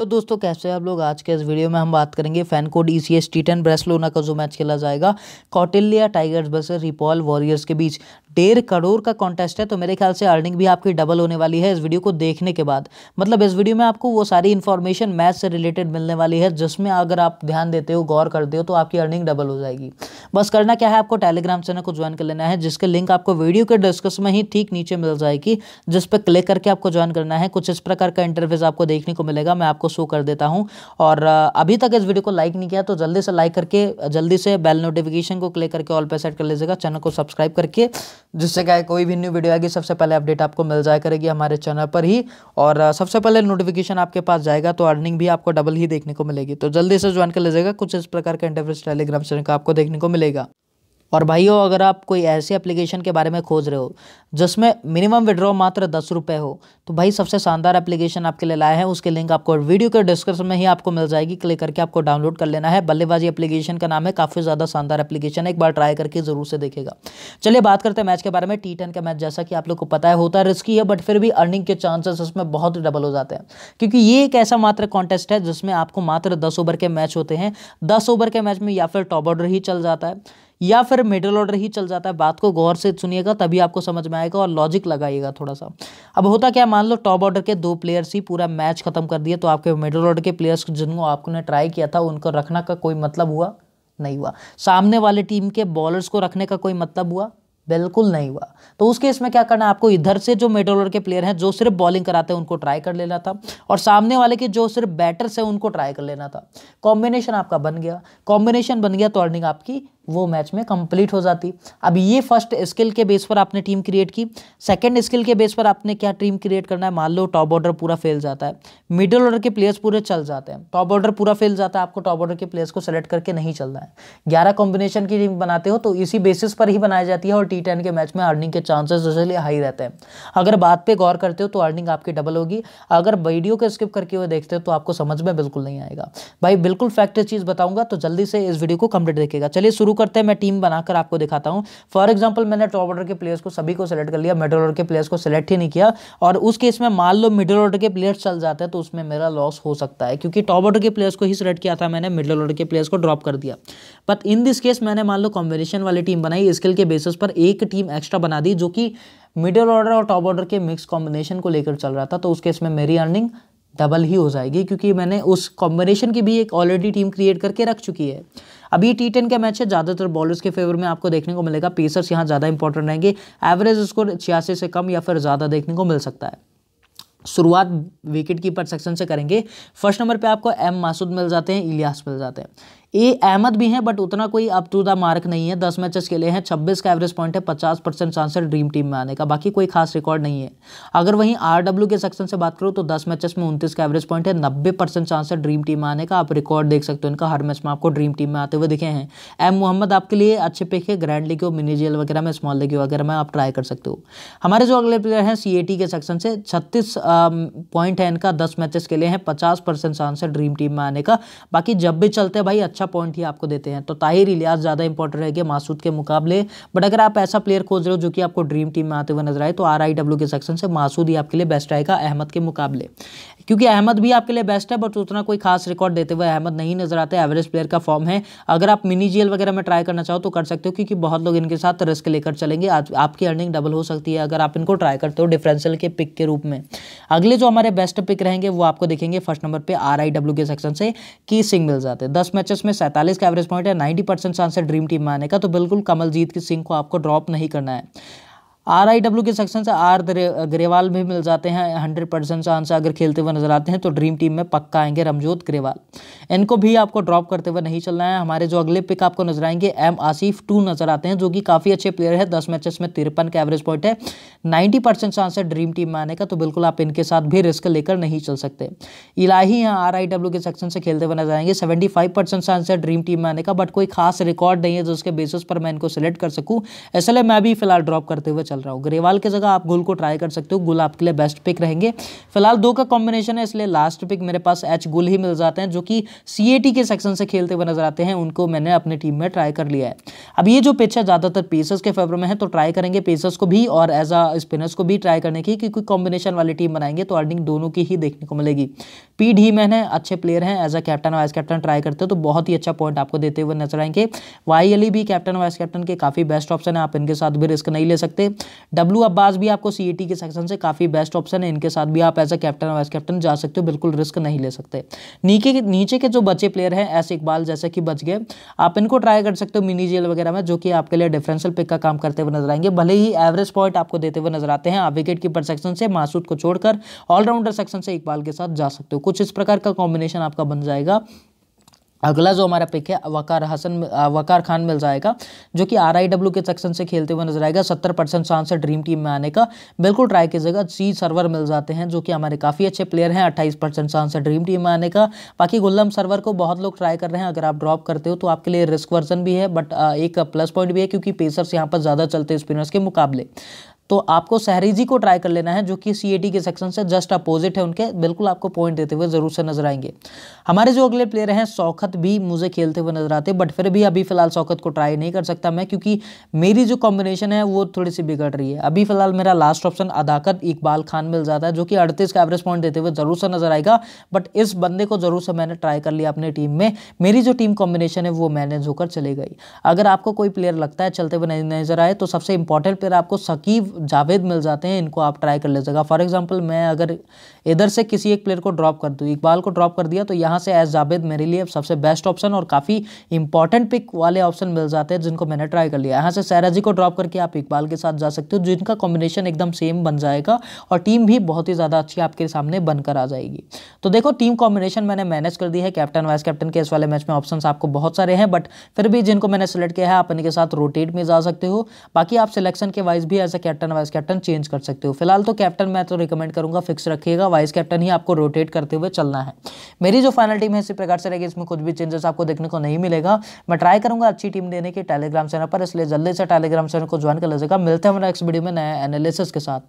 तो दोस्तों कैसे आप लोग आज के इस वीडियो में हम बात करेंगे fan code E C S T ten Barcelona का जो मैच खेला जाएगा कौटिल्य टाइगर्स बस रिपॉल वॉरियर्स के बीच डेढ़ करोड़ का कॉन्टेस्ट है तो मेरे ख्याल से अर्निंग भी आपकी डबल होने वाली है इस वीडियो को देखने के बाद मतलब इस वीडियो में आपको वो सारी इन्फॉर्मेशन मैच से रिलेटेड मिलने वाली है जिसमें अगर आप ध्यान देते हो गौर करते हो तो आपकी अर्निंग डबल हो जाएगी बस करना क्या है आपको टेलीग्राम चैनल को ज्वाइन कर लेना है जिसके लिंक आपको वीडियो के डिस्कस में ही ठीक नीचे मिल जाएगी जिस पर क्लिक करके आपको ज्वाइन करना है कुछ इस प्रकार का इंटरव्यूज आपको देखने को मिलेगा मैं आपको शो कर देता हूँ और अभी तक इस वीडियो को लाइक नहीं किया तो जल्दी से लाइक करके जल्दी से बेल नोटिफिकेशन को क्लिक करके ऑल पे सेट कर लीजिएगा चैनल को सब्सक्राइब करके जिससे क्या कोई भी न्यू वीडियो आएगी सबसे पहले अपडेट आपको मिल जाए करेगी हमारे चैनल पर ही और सबसे पहले नोटिफिकेशन आपके पास जाएगा तो अर्निंग भी आपको डबल ही देखने को मिलेगी तो जल्दी से ज्वाइन कर लीजिएगा कुछ इस प्रकार के इंटरव्यूज टेलीग्राम चैनल का आपको देखने को मिलेगा और भाइयों अगर आप कोई ऐसे एप्लीकेशन के बारे में खोज रहे हो जिसमें मिनिमम विड्रॉ मात्र दस रुपये हो तो भाई सबसे शानदार एप्लीकेशन आपके लिए लाए हैं उसके लिंक आपको वीडियो के डिस्क्रिप्शन में ही आपको मिल जाएगी क्लिक करके आपको डाउनलोड कर लेना है बल्लेबाजी एप्लीकेशन का नाम है काफ़ी ज़्यादा शानदार एप्लीकेशन है एक बार ट्राई करके ज़रूर से देखेगा चलिए बात करते हैं मैच के बारे में टी टेन का मैच जैसा कि आप लोग को पता है होता है रिस्की है बट फिर भी अर्निंग के चांसेस उसमें बहुत डबल हो जाते हैं क्योंकि ये एक ऐसा मात्र कॉन्टेस्ट है जिसमें आपको मात्र दस ओवर के मैच होते हैं दस ओवर के मैच में या फिर टॉप ऑर्डर ही चल जाता है या फिर मिडल ऑर्डर ही चल जाता है बात को गौर से सुनिएगा तभी आपको समझ में आएगा और लॉजिक लगाइएगा थोड़ा सा अब होता क्या मान लो टॉप ऑर्डर के दो प्लेयर्स ही पूरा मैच खत्म कर दिए तो आपके मिडल ऑर्डर के प्लेयर्स जिनको आपने ट्राई किया था उनको रखना का कोई मतलब हुआ नहीं हुआ सामने वाले टीम के बॉलर्स को रखने का कोई मतलब हुआ बिल्कुल नहीं हुआ तो उस केस में क्या करना आपको इधर से जो मिडल ऑर्डर के प्लेयर हैं जो सिर्फ बॉलिंग कराते हैं उनको ट्राई कर लेना था और सामने वाले के जो सिर्फ बैटर्स हैं उनको ट्राई कर लेना था कॉम्बिनेशन आपका बन गया कॉम्बिनेशन बन गया तो अर्निंग आपकी वो मैच में कंप्लीट हो जाती अब ये फर्स्ट स्किल के बेस पर आपने टीम क्रिएट की सेकंड स्किल के बेस पर आपने क्या टीम क्रिएट करना है मान लो टॉप ऑर्डर पूरा फेल जाता है मिडिल ऑर्डर के प्लेयर्स पूरे चल जाते हैं टॉप ऑर्डर पूरा फेल जाता है आपको टॉप ऑर्डर के प्लेयर्स को सेलेक्ट करके नहीं चलना है ग्यारह कॉम्बिनेशन की टीम बनाते हो तो इसी बेसिस पर ही बनाई जाती है और टी टेन के मैच में अर्निंग के चांसेस इसलिए हाई रहते हैं अगर बात पर गौर करते हो तो अर्निंग आपकी डबल होगी अगर वीडियो को स्किप करके हुए देखते हो तो आपको समझ में बिल्कुल नहीं आएगा भाई बिल्कुल फैक्ट चीज़ बताऊंगा तो जल्दी से इस वीडियो को कंप्लीट देखेगा चलिए शुरू शुरू करते हैं मैं टीम बनाकर आपको दिखाता हूँ फॉर एग्जाम्पल मैंने टॉप ऑर्डर के प्लेयर्स को सभी को सिलेक्ट कर लिया मिडल ऑर्डर के प्लेयर्स को सिलेक्ट ही नहीं किया और उस केस में मान लो मिडल ऑर्डर के प्लेयर्स चल जाते हैं तो उसमें मेरा लॉस हो सकता है क्योंकि टॉप ऑर्डर के प्लेयर्स को ही सिलेक्ट किया था मैंने मिडल ऑर्डर के प्लेयर्स को ड्रॉप कर दिया बट इन दिस केस मैंने मान लो कॉम्बिनेशन वाली टीम बनाई स्किल के बेसिस पर एक टीम एक्स्ट्रा बना दी जो कि मिडिल ऑर्डर और टॉप ऑर्डर के मिक्स कॉम्बिनेशन को लेकर चल रहा था तो उस केस में मेरी अर्निंग डबल ही हो जाएगी क्योंकि मैंने उस कॉम्बिनेशन की भी एक ऑलरेडी टीम क्रिएट करके रख चुकी है अभी टी टेन के मैच है ज़्यादातर बॉलर्स के फेवर में आपको देखने को मिलेगा पेसर्स यहाँ ज़्यादा इंपॉर्टेंट रहेंगे एवरेज स्कोर छियासी से कम या फिर ज़्यादा देखने को मिल सकता है शुरुआत विकेट कीपर सेक्शन से करेंगे फर्स्ट नंबर पे आपको एम मासूद मिल जाते हैं इलियास मिल जाते हैं ए अहमद भी हैं बट उतना कोई अप टू द मार्क नहीं है दस मैचेस खेले हैं छब्बीस का एवरेज पॉइंट है पचास परसेंट चांस है ड्रीम टीम में आने का बाकी कोई खास रिकॉर्ड नहीं है अगर वहीं आर के सेक्शन से बात करूँ तो दस मैचेस में उनतीस का एवरेज पॉइंट है नब्बे परसेंट चांस है ड्रीम टीम में आने का आप रिकॉर्ड देख सकते हो इनका हर मैच में आपको ड्रीम टीम में आते हुए दिखे हैं एम मोहम्मद आपके लिए अच्छे पिक है ग्रैंड लीग हो मिनी जेल वगैरह में स्मॉल लीग वगैरह में आप ट्राई कर सकते हो हमारे जो अगले प्लेयर हैं सी के सेक्शन से छत्तीस पॉइंट है इनका दस मैचेस के लिए हैं पचास परसेंट चांस है ड्रीम टीम में आने का बाकी जब भी चलते हैं भाई अच्छा अच्छा पॉइंट ही आपको देते हैं तो ताहिर इलियास ज़्यादा इंपॉर्टेंट रहेगा मासूद के मुकाबले बट अगर आप ऐसा प्लेयर खोज रहे हो जो कि आपको ड्रीम टीम में आते हुए नजर आए तो आर के सेक्शन से मासूद ही आपके लिए बेस्ट रहेगा अहमद के मुकाबले क्योंकि अहमद भी आपके लिए बेस्ट है बट उतना कोई खास रिकॉर्ड देते हुए अहमद नहीं नजर आते एवरेज प्लेयर का फॉर्म है अगर आप मिनी जेल वगैरह में ट्राई करना चाहो तो कर सकते हो क्योंकि बहुत लोग इनके साथ रिस्क लेकर चलेंगे आज आपकी अर्निंग डबल हो सकती है अगर आप इनको ट्राई करते हो डिफरेंशियल के पिक के रूप में अगले जो हमारे बेस्ट पिक रहेंगे वो आपको देखेंगे फर्स्ट नंबर पर आर के सेक्शन से की सिंग मिल जाते दस मैचेस में में सैंतालीस का एवरेज पॉइंट है नाइन्टी परसेंट चांस है ड्रीम टीम में आने का तो बिल्कुल कमलजीत सिंह को आपको ड्रॉप नहीं करना है आर आई डब्ल्यू के सेक्शन से आर ग्रेवाल भी मिल जाते हैं हंड्रेड परसेंट चांस अगर खेलते हुए नजर आते हैं तो ड्रीम टीम में पक्का आएंगे रमजोत ग्रेवाल इनको भी आपको ड्रॉप करते हुए नहीं चलना है हमारे जो अगले पिक आपको नजर आएंगे एम आसिफ टू नजर आते हैं जो कि काफ़ी अच्छे प्लेयर है दस मैचेस में तिरपन का एवरेज पॉइंट है नाइन्टी परसेंट चांस है ड्रीम टीम में आने का तो बिल्कुल आप इनके साथ भी रिस्क लेकर नहीं चल सकते इलाही यहाँ आर आई डब्ल्यू के सेक्शन से खेलते हुए नजर आएंगे सेवेंटी फाइव परसेंट चांस है ड्रीम टीम में आने का बट कोई खास रिकॉर्ड नहीं है जिसके बेसिस पर मैं इनको सिलेक्ट कर सकूँ इसलिए मैं भी फिलहाल ड्रॉप करते हुए चल रहा हो ग्रेवाल के जगह आप गुल को ट्राई कर सकते हो गुल आपके लिए बेस्ट पिक रहेंगे फिलहाल दो का कॉम्बिनेशन है इसलिए लास्ट पिक मेरे पास एच गुल ही मिल जाते हैं जो कि सी के सेक्शन से खेलते हुए नजर आते हैं उनको मैंने अपनी टीम में ट्राई कर लिया है अब ये जो पिच है ज़्यादातर पेसर्स के फेवर में है तो ट्राई करेंगे पेसर्स को भी और एज अ स्पिनर्स को भी ट्राई करने की क्योंकि कॉम्बिनेशन वाली टीम बनाएंगे तो अर्निंग दोनों की ही देखने को मिलेगी पी डी मैन है अच्छे प्लेयर हैं as a captain vice captain try करते हो तो बहुत ही अच्छा पॉइंट आपको देते हुए नजर आएंगे वाई अली e भी कैप्टन वाइस कैप्टन के काफ़ी बेस्ट ऑप्शन है आप इनके साथ भी रिस्क नहीं ले सकते डब्ल्यू अब्बास भी आपको सी के सेक्शन से काफ़ी बेस्ट ऑप्शन है इनके साथ भी आप as a captain vice captain जा सकते हो बिल्कुल रिस्क नहीं ले सकते नीचे नीचे के जो बचे प्लेयर हैं ऐसे इकबाल जैसे कि बच गए आप इनको ट्राई कर सकते हो मिनी जेल वगैरह में जो कि आपके लिए डिफरेंशियल पिक का काम करते हुए नजर आएंगे भले ही एवरेज पॉइंट आपको देते हुए नजर आते हैं आप विकेट कीपर सेक्शन से मासूद को छोड़कर ऑलराउंडर सेक्शन से इकबाल के साथ जा सकते हो कुछ इस प्रकार का कॉम्बिनेशन आपका बन जाएगा अगला जो हमारा पिक है वकार हसन वकार खान मिल जाएगा जो कि आरआईडब्ल्यू के सेक्शन से खेलते हुए नजर आएगा सत्तर परसेंट चांस है ड्रीम टीम में आने का बिल्कुल ट्राई कीजिएगा सी सर्वर मिल जाते हैं जो कि हमारे काफ़ी अच्छे प्लेयर हैं अट्ठाईस परसेंट चांस है ड्रीम टीम में आने का बाकी गुल्लम सर्वर को बहुत लोग ट्राई कर रहे हैं अगर आप ड्रॉप करते हो तो आपके लिए रिस्क वर्जन भी है बट एक प्लस पॉइंट भी है क्योंकि पेसर्स यहाँ पर ज़्यादा चलते हैं स्पिनर्स के मुकाबले तो आपको सहरीजी को ट्राई कर लेना है जो कि सी के सेक्शन से जस्ट अपोजिट है उनके बिल्कुल आपको पॉइंट देते हुए ज़रूर से नजर आएंगे हमारे जो अगले प्लेयर हैं सौखत भी मुझे खेलते हुए नजर आते बट फिर भी अभी फिलहाल सौखत को ट्राई नहीं कर सकता मैं क्योंकि मेरी जो कॉम्बिनेशन है वो थोड़ी सी बिगड़ रही है अभी फिलहाल मेरा लास्ट ऑप्शन अदाकत इकबाल खान मिल जाता है जो कि अड़तीस का एवरेज पॉइंट देते हुए ज़रूर से नजर आएगा बट इस बंदे को ज़रूर से मैंने ट्राई कर लिया अपनी टीम में मेरी जो टीम कॉम्बिनेशन है वो मैनेज होकर चली गई अगर आपको कोई प्लेयर लगता है चलते हुए नजर आए तो सबसे इंपॉर्टेंट प्लेयर आपको सकीब जावेद मिल जाते हैं इनको आप ट्राई कर लीजिएगा फॉर एग्जांपल मैं अगर इधर से किसी एक प्लेयर को ड्रॉप कर दूँ इकबाल को ड्रॉप कर दिया तो यहाँ से एज जावेद मेरे लिए सबसे बेस्ट ऑप्शन और काफ़ी इंपॉर्टेंट पिक वाले ऑप्शन मिल जाते हैं जिनको मैंने ट्राई कर लिया यहाँ से सैराजी को ड्रॉप करके आप इकबाल के साथ जा सकते हो जिनका कॉम्बिनेशन एकदम सेम बन जाएगा और टीम भी बहुत ही ज़्यादा अच्छी आपके सामने बनकर आ जाएगी तो देखो टीम कॉम्बिनेशन मैंने मैनेज कर दी है कैप्टन वाइस कैप्टन के इस वाले मैच में ऑप्शन आपको बहुत सारे हैं बट फिर भी जिनको मैंने सेलेक्ट किया है आप इनके साथ रोटेट में जा सकते हो बाकी आप सिलेक्शन के वाइज भी as a captain captain vice captain change कर सकते हो फिलहाल तो कैप्टन मैं तो रिकमेंड करूंगा फिक्स रखिएगा वाइस कैप्टन ही आपको रोटेट करते हुए चलना है मेरी जो फाइनल टीम है इसी प्रकार से रहेगी इसमें कुछ भी चेंजेस आपको देखने को नहीं मिलेगा मैं ट्राई करूंगा अच्छी टीम देने की टेलीग्राम चैनल पर इसलिए जल्दी से टेलीग्राम चैनल को ज्वाइन कर लीजिएगा मिलते हैं हमारे नेक्स्ट वीडियो में नया एनालिसिस के साथ